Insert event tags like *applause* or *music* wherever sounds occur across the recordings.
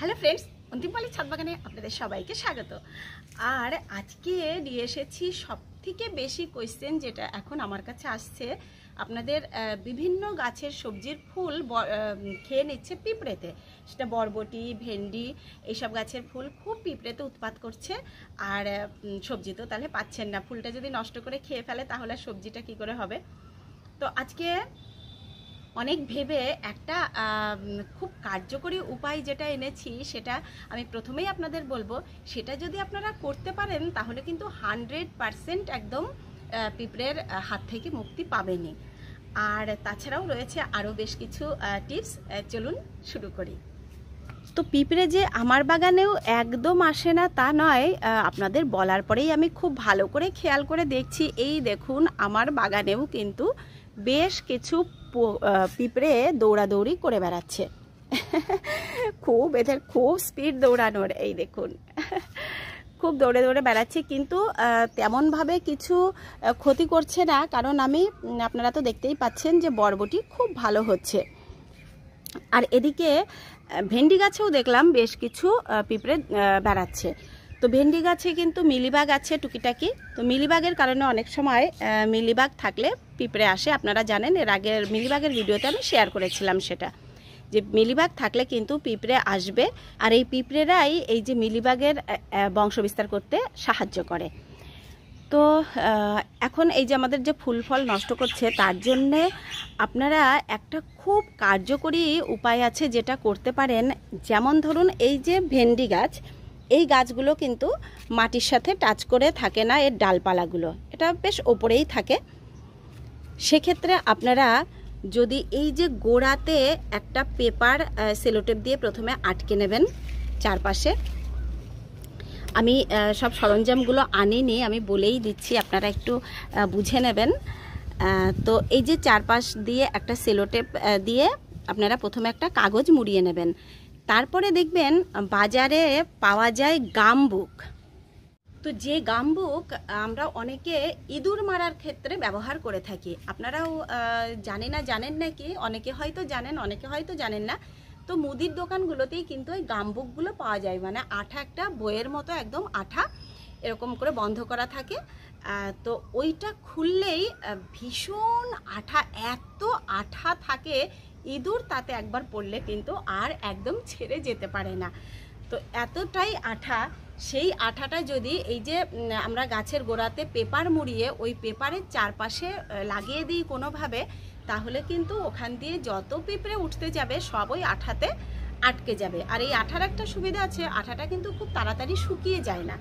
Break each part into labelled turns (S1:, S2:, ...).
S1: hello friends অন্তিমপালি ছাদ বাগানে আপনাদের সবাইকে স্বাগত আর আজকে নিয়ে এসেছি সব থেকে বেশি কোয়েশ্চেন যেটা এখন আমার কাছে আসছে আপনাদের বিভিন্ন গাছের সবজির ফুল খেয়ে নিচ্ছে পিঁপড়েতে সেটা বরবটি ভেন্ডি এইসব গাছের ফুল খুব পিঁপড়েতে উৎপাত করছে আর সবজি তো তাহলে পাচ্ছেন না ফুলটা যদি নষ্ট করে খেয়ে ফেলে তাহলে সবজিটা কি করে হবে তো আজকে অনেক ভেবে একটা খুব কার্যকরী উপায় যেটা এনেছি সেটা আমি প্রথমেই আপনাদের বলবো সেটা যদি আপনারা করতে পারেন তাহলে কিন্তু হান্ড্রেড পারসেন্ট একদম পিঁপড়ের হাত থেকে মুক্তি পাবেনি আর তাছাড়াও রয়েছে আরও বেশ কিছু টিপস চলুন শুরু করি তো পিঁপড়ে যে আমার বাগানেও একদম আসে না তা নয় আপনাদের বলার পরেই আমি খুব ভালো করে খেয়াল করে দেখছি এই দেখুন আমার বাগানেও কিন্তু বেশ কিছু পিঁপড়ে দৌড়াদৌড়ি করে বেড়াচ্ছে খুব এদের খুব স্পিড দৌড়ানোর এই দেখুন খুব দৌড়ে দৌড়ে বেড়াচ্ছে কিন্তু তেমনভাবে কিছু ক্ষতি করছে না কারণ আমি আপনারা তো দেখতেই পাচ্ছেন যে বর্বটি খুব ভালো হচ্ছে আর এদিকে ভেন্ডি গাছেও দেখলাম বেশ কিছু পিঁপড়ে বেড়াচ্ছে তো ভেন্ডি গাছে কিন্তু মিলিবাগ আছে টুকিটাকি তো মিলিবাগের কারণে অনেক সময় মিলিবাগ থাকলে পিঁপড়ে আসে আপনারা জানেন এর আগের মিলিবাগের ভিডিওতে আমি শেয়ার করেছিলাম সেটা যে মিলিবাগ থাকলে কিন্তু পিঁপড়ে আসবে আর এই পিঁপড়েরাই এই যে মিলিবাগের বংশবিস্তার করতে সাহায্য করে তো এখন এই যে আমাদের যে ফুল ফল নষ্ট করছে তার জন্যে আপনারা একটা খুব কার্যকরী উপায় আছে যেটা করতে পারেন যেমন ধরুন এই যে ভেন্ডি গাছ এই গাছগুলো কিন্তু মাটির সাথে টাচ করে থাকে না এর ডালপালাগুলো এটা বেশ ওপরেই থাকে সেক্ষেত্রে আপনারা যদি এই যে গোড়াতে একটা পেপার সেলোটেপ দিয়ে প্রথমে আটকে নেবেন চারপাশে আমি সব সরঞ্জামগুলো আনিনি আমি বলেই দিচ্ছি আপনারা একটু বুঝে নেবেন তো এই যে চারপাশ দিয়ে একটা সেলোটেপ দিয়ে আপনারা প্রথমে একটা কাগজ মুড়িয়ে নেবেন তারপরে দেখবেন বাজারে পাওয়া যায় গামবুক তো যে গামবুক আমরা অনেকে ইঁদুর মারার ক্ষেত্রে ব্যবহার করে থাকি আপনারাও জানে না জানেন নাকি অনেকে হয়তো জানেন অনেকে হয়তো জানেন না তো মুদির দোকানগুলোতেই কিন্তু ওই গামবুকগুলো পাওয়া যায় মানে আঠা একটা বইয়ের মতো একদম আঠা এরকম করে বন্ধ করা থাকে তো ওইটা খুললেই ভীষণ আঠা এত আঠা থাকে ইঁদুর তাতে একবার পড়লে কিন্তু আর একদম ছেড়ে যেতে পারে না তো এতটাই আঠা সেই আঠাটা যদি এই যে আমরা গাছের গোড়াতে পেপার মুড়িয়ে ওই পেপারের চারপাশে লাগিয়ে দিই কোনোভাবে তাহলে কিন্তু ওখান দিয়ে যত পিঁপড়ে উঠতে যাবে সব ওই আঠাতে আটকে যাবে আর এই আঠার একটা সুবিধা আছে আঠাটা কিন্তু খুব তাড়াতাড়ি শুকিয়ে যায় না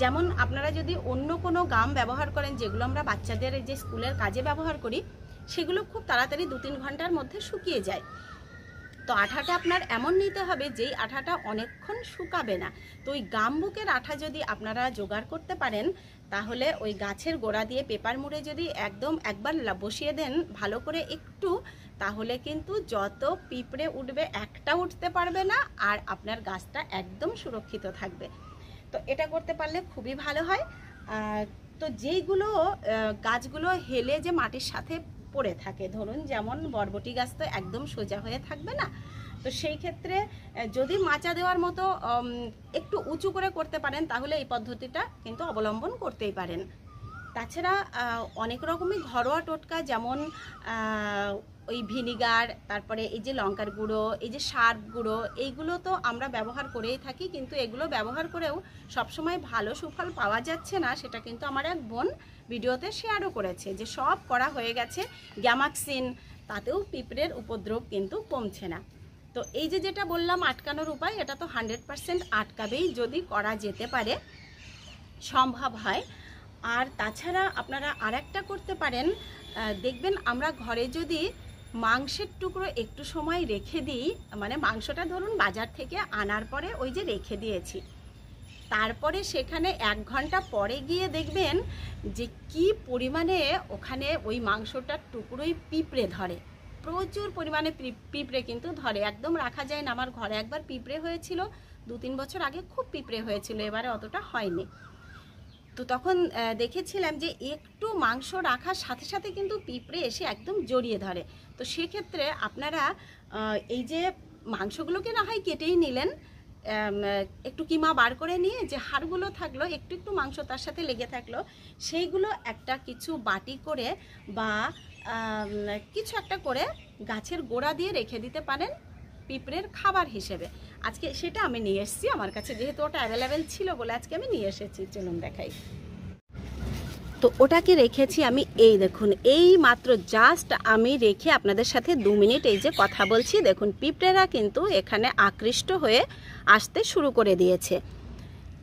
S1: যেমন আপনারা যদি অন্য কোনো গাম ব্যবহার করেন যেগুলো আমরা বাচ্চাদের যে স্কুলের কাজে ব্যবহার করি সেগুলো খুব তাড়াতাড়ি দু তিন ঘন্টার মধ্যে শুকিয়ে যায় তো আঠাটা আপনার এমন নিতে হবে যেই আঠাটা অনেকক্ষণ শুকাবে না তো ওই গামবুকের আঠা যদি আপনারা জোগাড় করতে পারেন তাহলে ওই গাছের গোড়া দিয়ে পেপার মুড়ে যদি একদম একবার বসিয়ে দেন ভালো করে একটু তাহলে কিন্তু যত পিঁপড়ে উঠবে একটা উঠতে পারবে না আর আপনার গাছটা একদম সুরক্ষিত থাকবে তো এটা করতে পারলে খুবই ভালো হয় তো যেইগুলো গাছগুলো হেলে যে মাটির সাথে পড়ে থাকে ধরুন যেমন বরবটি গাছ তো একদম সোজা হয়ে থাকবে না তো সেই ক্ষেত্রে যদি মাচা দেওয়ার মতো একটু উঁচু করে করতে পারেন তাহলে এই পদ্ধতিটা কিন্তু অবলম্বন করতেই পারেন তাছাড়া অনেক রকমই ঘরোয়া টোটকা যেমন ওই ভিনিগার তারপরে এই যে লঙ্কার গুঁড়ো এই যে সার গুঁড়ো এইগুলো তো আমরা ব্যবহার করেই থাকি কিন্তু এগুলো ব্যবহার করেও সবসময় ভালো সুফল পাওয়া যাচ্ছে না সেটা কিন্তু আমার এক বোন ভিডিওতে শেয়ারও করেছে যে সব করা হয়ে গেছে গ্যামাক্সিন তাতেও পিঁপড়ের উপদ্রব কিন্তু কমছে না তো এই যে যেটা বললাম আটকানোর উপায় এটা তো হান্ড্রেড পারসেন্ট আটকাবেই যদি করা যেতে পারে সম্ভব হয় আর তাছাড়া আপনারা আর করতে পারেন দেখবেন আমরা ঘরে যদি মাংসের টুকরো একটু সময় রেখে দিই মানে মাংসটা ধরুন বাজার থেকে আনার পরে ওই যে রেখে দিয়েছি তারপরে সেখানে এক ঘন্টা পরে গিয়ে দেখবেন যে কি পরিমাণে ওখানে ওই মাংসটার টুকরোই পিঁপড়ে ধরে প্রচুর পরিমাণে পিঁপড়ে কিন্তু ধরে একদম রাখা যায় না আমার ঘরে একবার পিঁপড়ে হয়েছিল দু তিন বছর আগে খুব পিঁপড়ে হয়েছিল এবারে অতটা হয়নি তো তখন দেখেছিলাম যে একটু মাংস রাখার সাথে সাথে কিন্তু পিঁপড়ে এসে একদম জড়িয়ে ধরে তো সেক্ষেত্রে আপনারা এই যে মাংসগুলোকে না হয় কেটেই নিলেন একটু কিমা বার করে নিয়ে যে হাড়গুলো থাকলো একটু একটু মাংস তার সাথে লেগে থাকলো সেইগুলো একটা কিছু বাটি করে বা কিছু একটা করে গাছের গোড়া দিয়ে রেখে দিতে পারেন পিঁপড়ের খাবার হিসেবে আজকে সেটা আমি নিয়ে এসেছি আমার কাছে যেহেতু ওটা অ্যাভেলেবেল ছিল বলে আজকে আমি নিয়ে এসেছি চলুন দেখাই তো ওটাকে রেখেছি আমি এই দেখুন এই মাত্র জাস্ট আমি রেখে আপনাদের সাথে দু মিনিট এই যে কথা বলছি দেখুন পিঁপড়েরা কিন্তু এখানে আকৃষ্ট হয়ে আসতে শুরু করে দিয়েছে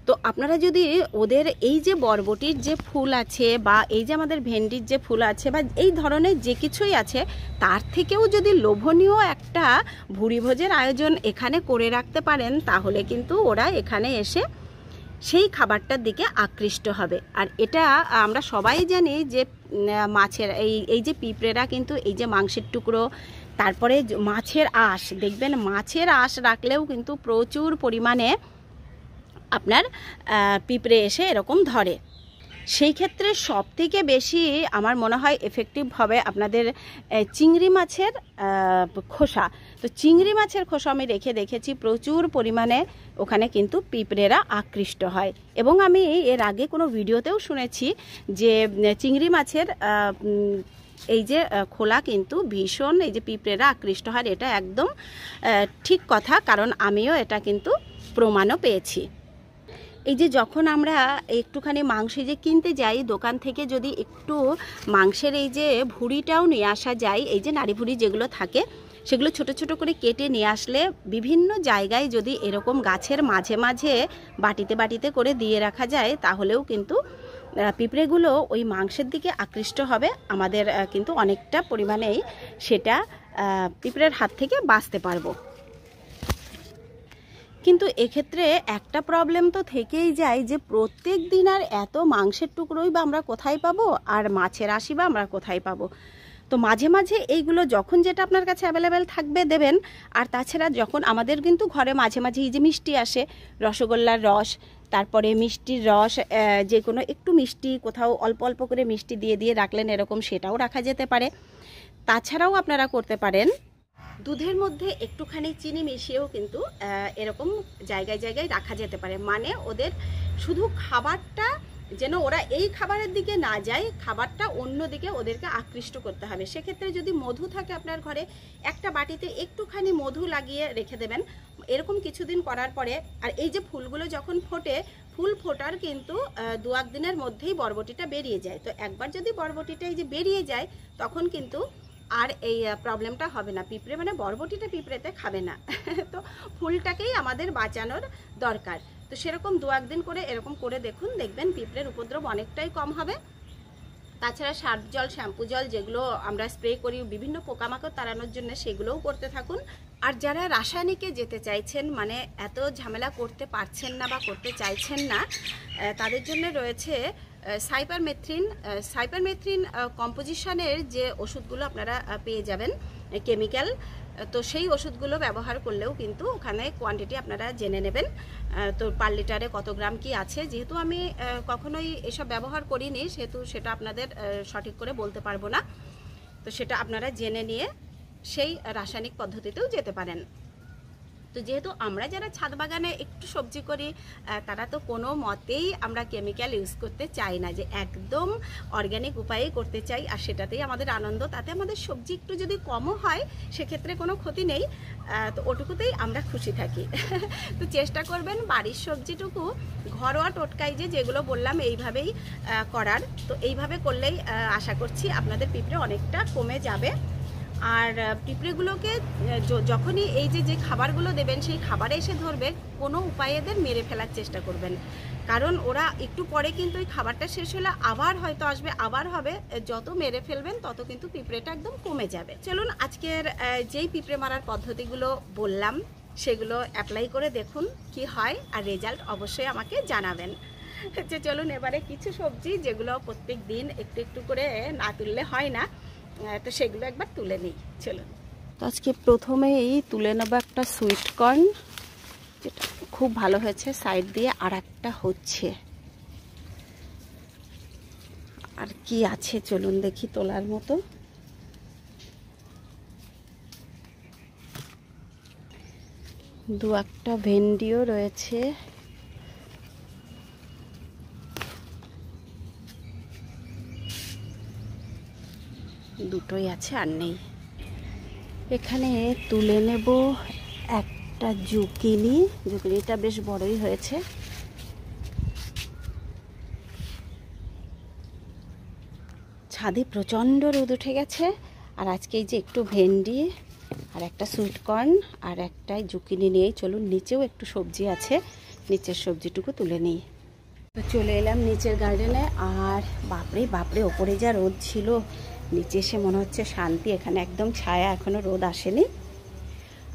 S1: তো আপনারা যদি ওদের এই যে বরবটির যে ফুল আছে বা এই যে আমাদের ভেন্ডির যে ফুল আছে বা এই ধরনের যে কিছুই আছে তার থেকেও যদি লোভনীয় একটা ভুরিভোজের আয়োজন এখানে করে রাখতে পারেন তাহলে কিন্তু ওরা এখানে এসে সেই খাবারটার দিকে আকৃষ্ট হবে আর এটা আমরা সবাই জানি যে মাছের এই এই যে পিঁপড়েরা কিন্তু এই যে মাংসের টুকরো তারপরে মাছের আঁশ দেখবেন মাছের আঁশ রাখলেও কিন্তু প্রচুর পরিমাণে আপনার পিঁপড়ে এসে এরকম ধরে সেই ক্ষেত্রে সবথেকে বেশি আমার মনে হয় এফেক্টিভ হবে আপনাদের চিংড়ি মাছের খোসা তো চিংড়ি মাছের খোসা আমি রেখে দেখেছি প্রচুর পরিমাণে ওখানে কিন্তু পিঁপড়েরা আকৃষ্ট হয় এবং আমি এর আগে কোনো ভিডিওতেও শুনেছি যে চিংড়ি মাছের এই যে খোলা কিন্তু ভীষণ এই যে পিঁপড়েরা আকৃষ্ট হয় এটা একদম ঠিক কথা কারণ আমিও এটা কিন্তু প্রমাণও পেয়েছি এই যে যখন আমরা একটুখানি মাংস যে কিনতে যাই দোকান থেকে যদি একটু মাংসের এই যে ভুড়িটাও নিয়ে আসা যায় এই যে নারী ভুড়ি যেগুলো থাকে সেগুলো ছোট ছোট করে কেটে নিয়ে আসলে বিভিন্ন জায়গায় যদি এরকম গাছের মাঝে মাঝে বাটিতে বাটিতে করে দিয়ে রাখা যায় তাহলেও কিন্তু পিঁপড়েগুলো ওই মাংসের দিকে আকৃষ্ট হবে আমাদের কিন্তু অনেকটা পরিমাণেই সেটা পিঁপড়ের হাত থেকে বাঁচতে পারবো কিন্তু এক্ষেত্রে একটা প্রবলেম তো থেকেই যায় যে প্রত্যেক দিন আর এত মাংসের টুকরোই বা আমরা কোথায় পাবো আর মাছের আশি বা আমরা কোথায় পাবো তো মাঝে মাঝে এইগুলো যখন যেটা আপনার কাছে অ্যাভেলেবেল থাকবে দেবেন আর তাছাড়া যখন আমাদের কিন্তু ঘরে মাঝে মাঝে এই যে মিষ্টি আসে রসগোল্লার রস তারপরে মিষ্টির রস যে কোনো একটু মিষ্টি কোথাও অল্প অল্প করে মিষ্টি দিয়ে দিয়ে রাখলেন এরকম সেটাও রাখা যেতে পারে তাছাড়াও আপনারা করতে পারেন দুধের মধ্যে একটুখানি চিনি মিশিয়েও কিন্তু এরকম জায়গায় জায়গায় রাখা যেতে পারে মানে ওদের শুধু খাবারটা যেন ওরা এই খাবারের দিকে না যায় খাবারটা অন্য দিকে ওদেরকে আকৃষ্ট করতে হবে সেক্ষেত্রে যদি মধু থাকে আপনার ঘরে একটা বাটিতে একটুখানি মধু লাগিয়ে রেখে দেবেন এরকম কিছুদিন করার পরে আর এই যে ফুলগুলো যখন ফোটে ফুল ফোটার কিন্তু দু এক দিনের মধ্যেই বরবটিটা বেরিয়ে যায় তো একবার যদি বরবটিটা এই যে বেরিয়ে যায় তখন কিন্তু আর এই প্রবলেমটা হবে না পিঁপড়ে মানে বরবটিটা পিঁপড়েতে খাবে না *laughs* তো ফুলটাকেই আমাদের বাঁচানোর দরকার তো সেরকম দু একদিন করে এরকম করে দেখুন দেখবেন পিঁপড়ের উপদ্রব অনেকটাই কম হবে তাছাড়া সার্ফ জল শ্যাম্পু জল যেগুলো আমরা স্প্রে করি বিভিন্ন পোকামাকড় তাড়ানোর জন্য সেগুলোও করতে থাকুন আর যারা রাসায়নিকে যেতে চাইছেন মানে এত ঝামেলা করতে পারছেন না বা করতে চাইছেন না তাদের জন্য রয়েছে সাইপারমেথ্রিন সাইপারমেথ্রিন কম্পোজিশনের যে ওষুধগুলো আপনারা পেয়ে যাবেন কেমিক্যাল তো সেই ওষুধগুলো ব্যবহার করলেও কিন্তু ওখানে কোয়ান্টিটি আপনারা জেনে নেবেন তো পার লিটারে কত গ্রাম কি আছে যেহেতু আমি কখনোই এসব ব্যবহার করিনি সেহেতু সেটা আপনাদের সঠিক করে বলতে পারবো না তো সেটা আপনারা জেনে নিয়ে সেই রাসায়নিক পদ্ধতিতেও যেতে পারেন তো যেহেতু আমরা যারা ছাদ বাগানে একটু সবজি করি তারা তো কোনো মতেই আমরা কেমিক্যাল ইউজ করতে চাই না যে একদম অর্গ্যানিক উপায়ে করতে চাই আর সেটাতেই আমাদের আনন্দ তাতে আমাদের সবজি একটু যদি কমও হয় সেক্ষেত্রে কোনো ক্ষতি নেই তো ওটুকুতেই আমরা খুশি থাকি *laughs* তো চেষ্টা করবেন বাড়ির সবজিটুকু ঘরোয়া টোটকাই যে যেগুলো বললাম এইভাবেই করার তো এইভাবে করলেই আশা করছি আপনাদের পিঁপড়ে অনেকটা কমে যাবে আর পিঁপড়েগুলোকে যখনই এই যে যে খাবারগুলো দেবেন সেই খাবারে এসে ধরবে কোনো উপায়ে এদের মেরে ফেলার চেষ্টা করবেন কারণ ওরা একটু পরে কিন্তু ওই খাবারটা শেষ হলে আবার হয়তো আসবে আবার হবে যত মেরে ফেলবেন তত কিন্তু পিঁপড়েটা একদম কমে যাবে চলুন আজকের যেই পিঁপড়ে মারার পদ্ধতিগুলো বললাম সেগুলো অ্যাপ্লাই করে দেখুন কি হয় আর রেজাল্ট অবশ্যই আমাকে জানাবেন যে আচ্ছা, চলুন এবারে কিছু সবজি যেগুলো প্রত্যেক দিন একটু একটু করে না তুললে হয় না হ্যাঁ, তো সেগুলো একবার তুলে নিই চলুন তো আজকে প্রথমেই তুলে নেবো একটা সুইট কর্ন যেটা খুব ভালো হয়েছে সাইড দিয়ে আর একটা হচ্ছে আর কি আছে চলুন দেখি তোলার মতো দু একটা ভেন্ডিও রয়েছে দুটোই আছে আর নেই এখানে তুলে নেব একটা জুকিনি জুকিনিটা বেশ বড়ই হয়েছে ছাদে প্রচণ্ড রোদ উঠে গেছে আর আজকে যে একটু ভেন্ডি আর একটা সুইটকর্ন আর একটাই জুকিনি নিয়েই চলুন নিচেও একটু সবজি আছে নিচের সবজিটুকু তুলে নিই তো চলে এলাম নিচের গার্ডেনে আর বাপরে বাপরে ওপরে যা রোদ ছিল নিচে এসে মনে হচ্ছে শান্তি এখানে একদম ছায়া এখনও রোদ আসেনি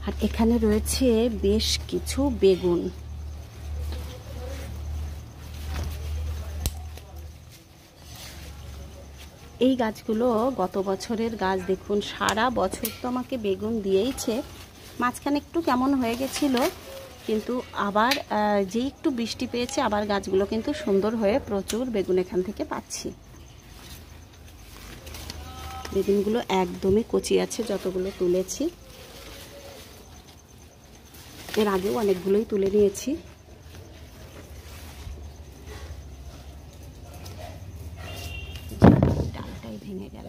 S1: আর এখানে রয়েছে বেশ কিছু বেগুন এই গাছগুলো গত বছরের গাছ দেখুন সারা বছর তো আমাকে বেগুন দিয়েইছে মাঝখানে একটু কেমন হয়ে গেছিল কিন্তু আবার যেই একটু বৃষ্টি পেয়েছে আবার গাছগুলো কিন্তু সুন্দর হয়ে প্রচুর বেগুন এখান থেকে পাচ্ছি বেগুনগুলো একদমই কচি আছে যতগুলো তুলেছি এর আগেও অনেকগুলোই তুলে নিয়েছি ডালটাই ভেঙে গেল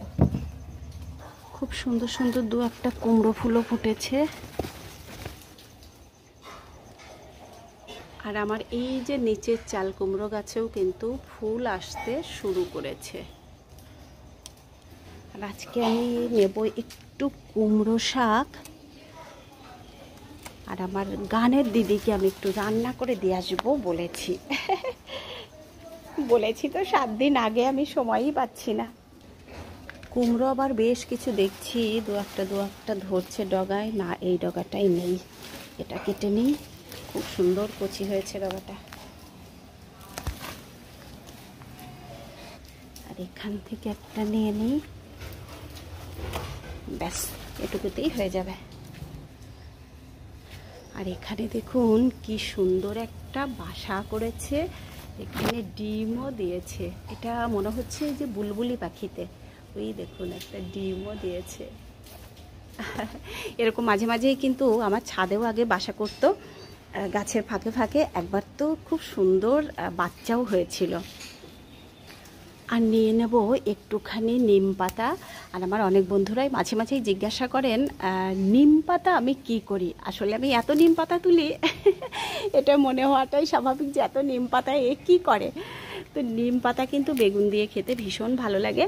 S1: খুব সুন্দর সুন্দর দু একটা কুমড়ো ফুলও ফুটেছে আর আমার এই যে নিচের চাল কুমড়ো গাছেও কিন্তু ফুল আসতে শুরু করেছে আর আজকে আমি নেব একটু কুমড়ো শাক আর আমার গানের দিদিকে আমি একটু রান্না করে দিয়ে আসবো বলেছি বলেছি তো সাত দিন আগে আমি সময়ই পাচ্ছি না কুমড়ো আবার বেশ কিছু দেখছি দু একটা দু একটা ধরছে ডগায় না এই ডগাটাই নেই এটা কেটে নিই খুব সুন্দর কচি হয়েছে ডগাটা আর এখান থেকে একটা নিয়ে নিই ব্যাস এটুকুতেই হয়ে যাবে আর এখানে দেখুন কি সুন্দর একটা বাসা করেছে এখানে ডিমও দিয়েছে এটা মনে হচ্ছে যে বুলবুলি পাখিতে ওই দেখুন একটা ডিমও দিয়েছে এরকম মাঝে মাঝেই কিন্তু আমার ছাদেও আগে বাসা করতো গাছের ফাঁকে ফাঁকে একবার তো খুব সুন্দর বাচ্চাও হয়েছিল আর নিয়ে নেব একটুখানি নিম পাতা আর আমার অনেক বন্ধুরাই মাঝে মাঝেই জিজ্ঞাসা করেন নিম পাতা আমি কি করি আসলে আমি এত নিম পাতা তুলি *laughs* এটা মনে হওয়াটাই স্বাভাবিক যে এত নিম পাতা এ কী করে তো নিম পাতা কিন্তু বেগুন দিয়ে খেতে ভীষণ ভালো লাগে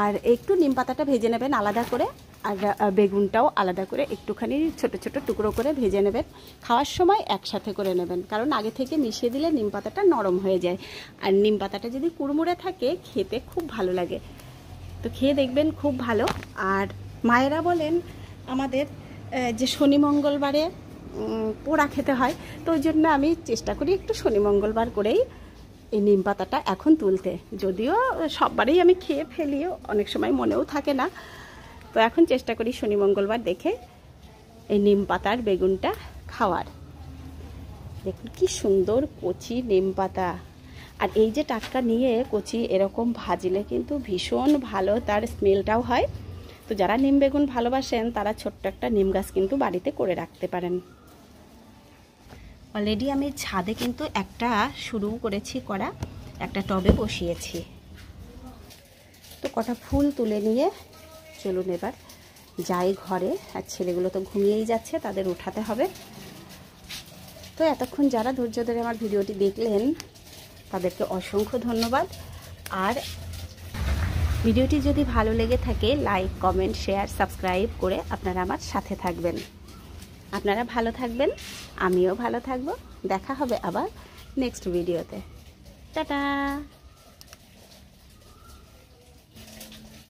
S1: আর একটু নিম পাতাটা ভেজে নেবেন আলাদা করে আর বেগুনটাও আলাদা করে একটুখানি ছোট ছোট টুকরো করে ভেজে নেবেন খাওয়ার সময় একসাথে করে নেবেন কারণ আগে থেকে মিশিয়ে দিলে নিম পাতাটা নরম হয়ে যায় আর নিম পাতাটা যদি কুড়মুড়ে থাকে খেতে খুব ভালো লাগে তো খেয়ে দেখবেন খুব ভালো আর মায়েরা বলেন আমাদের যে শনি মঙ্গলবারে পোড়া খেতে হয় তো ওই জন্য আমি চেষ্টা করি একটু শনি মঙ্গলবার করেই এই নিম পাতাটা এখন তুলতে যদিও সববারেই আমি খেয়ে ফেলিও অনেক সময় মনেও থাকে না তো এখন চেষ্টা করি শনি মঙ্গলবার দেখে এই নিম পাতার বেগুনটা খাওয়ার দেখুন কি সুন্দর কচি নিম পাতা আর এই যে টাটকা নিয়ে কচি এরকম ভাজলে কিন্তু ভীষণ ভালো তার স্মেলটাও হয় তো যারা নিম বেগুন ভালোবাসেন তারা ছোট্ট একটা নিম গাছ কিন্তু বাড়িতে করে রাখতে পারেন অলরেডি আমি ছাদে কিন্তু একটা শুরু করেছি করা একটা টবে বসিয়েছি তো কটা ফুল তুলে নিয়ে চলুন এবার যাই ঘরে আর ছেলেগুলো তো ঘুমিয়েই যাচ্ছে তাদের উঠাতে হবে তো এতক্ষণ যারা ধৈর্য ধরে আমার ভিডিওটি দেখলেন তাদেরকে অসংখ্য ধন্যবাদ আর ভিডিওটি যদি ভালো লেগে থাকে লাইক কমেন্ট শেয়ার সাবস্ক্রাইব করে আপনারা আমার সাথে থাকবেন আপনারা ভালো থাকবেন আমিও ভালো থাকব দেখা হবে আবার নেক্সট ভিডিওতে টাটা